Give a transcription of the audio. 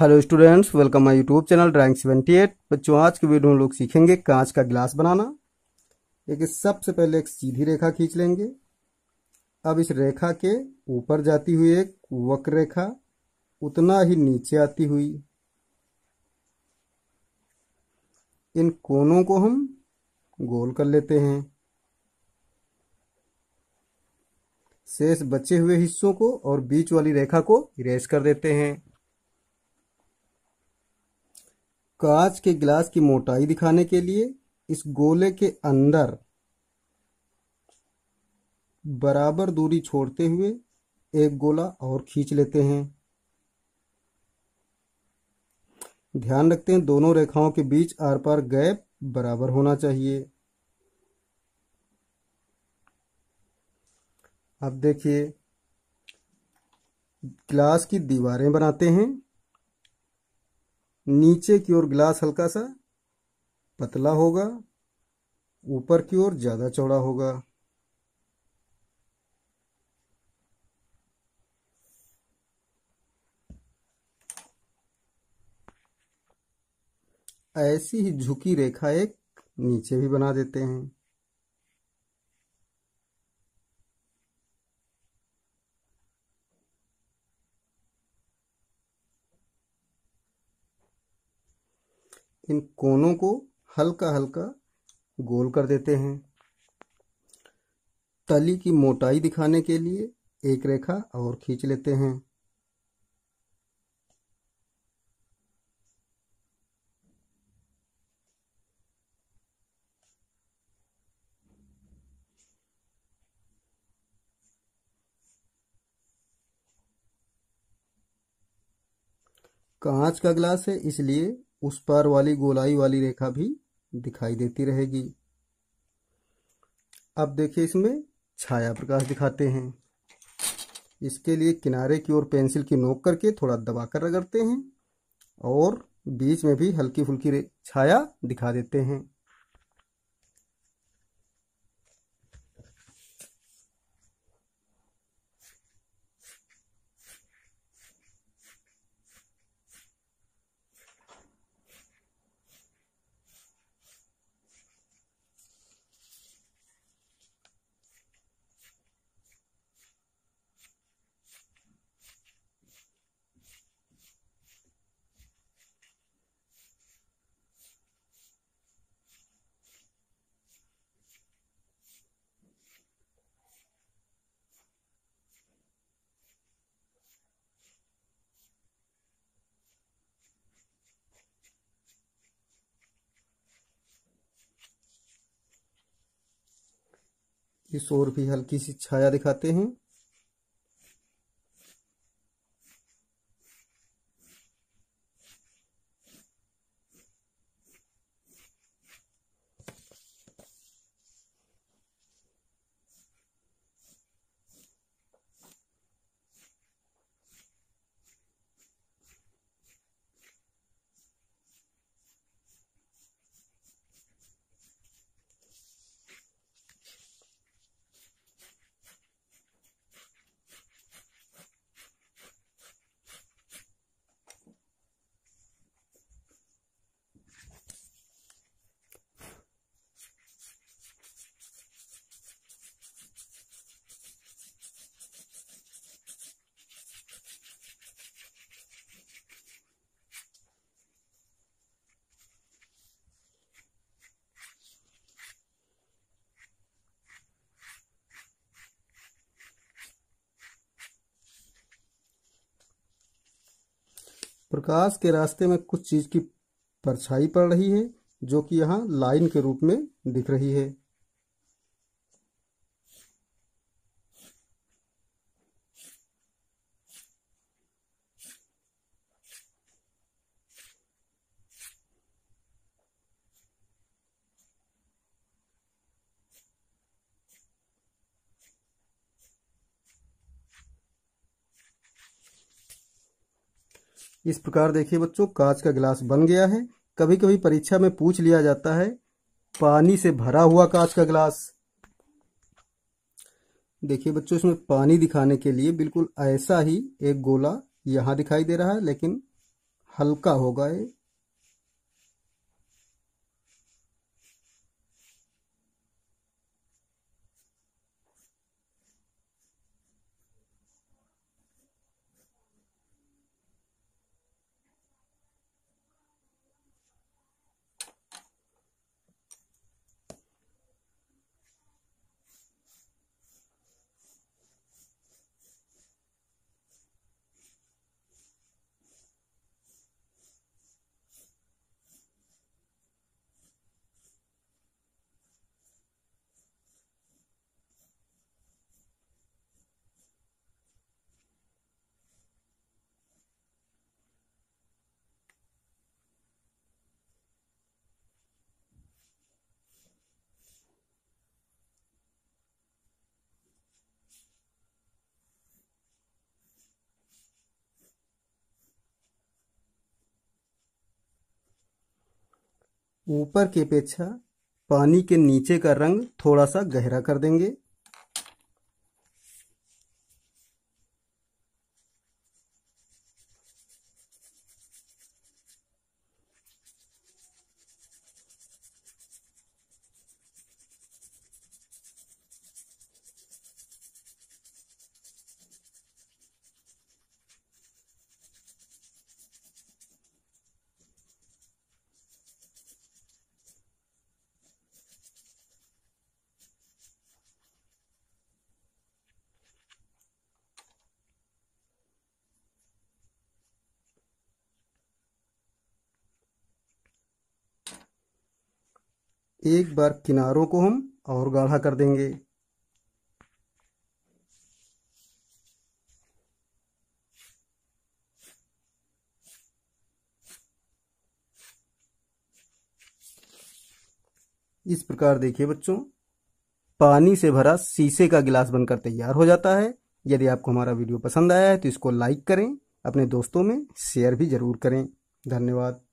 hello students welcome my YouTube channel drawing seventy eight बच्चों आज के वीडियो में लोग सीखेंगे कांच का गिलास बनाना एक सबसे पहले एक सीधी रेखा खींच लेंगे अब इस रेखा के ऊपर जाती हुई एक वक्र रेखा उतना ही नीचे आती हुई इन कोनों को हम गोल कर लेते हैं शेष बचे हुए हिस्सों को और बीच वाली रेखा को इरेज कर देते हैं कांच के गिलास की मोटाई दिखाने के लिए इस गोले के अंदर बराबर दूरी छोड़ते हुए एक गोला और खींच लेते हैं ध्यान रखते हैं दोनों रेखाओं के बीच आर पार गैप बराबर होना चाहिए अब देखिए ग्लास की दीवारें बनाते हैं नीचे की ओर ग्लास हल्का सा पतला होगा ऊपर की ओर ज्यादा चौड़ा होगा ऐसी ही झुकी रेखा एक नीचे भी बना देते हैं इन कोनों को हल्का हल्का गोल कर देते हैं तली की मोटाई दिखाने के लिए एक रेखा और खींच लेते हैं कांच का ग्लास है इसलिए उस पार वाली गोलाई वाली रेखा भी दिखाई देती रहेगी अब देखिए इसमें छाया प्रकाश दिखाते हैं इसके लिए किनारे की ओर पेंसिल की नोक करके थोड़ा दबाकर रगड़ते हैं और बीच में भी हल्की फुल्की छाया दिखा देते हैं इस ओर भी हल्की सी छाया दिखाते हैं प्रकाश के रास्ते में कुछ चीज की परछाई पड़ रही है जो कि यहाँ लाइन के रूप में दिख रही है इस प्रकार देखिए बच्चों कांच का गिलास बन गया है कभी कभी परीक्षा में पूछ लिया जाता है पानी से भरा हुआ कांच का गिलास देखिए बच्चों इसमें पानी दिखाने के लिए बिल्कुल ऐसा ही एक गोला यहां दिखाई दे रहा है लेकिन हल्का होगा ये ऊपर की अपेक्षा पानी के नीचे का रंग थोड़ा सा गहरा कर देंगे एक बार किनारों को हम और गाढ़ा कर देंगे इस प्रकार देखिए बच्चों पानी से भरा शीशे का गिलास बनकर तैयार हो जाता है यदि आपको हमारा वीडियो पसंद आया है तो इसको लाइक करें अपने दोस्तों में शेयर भी जरूर करें धन्यवाद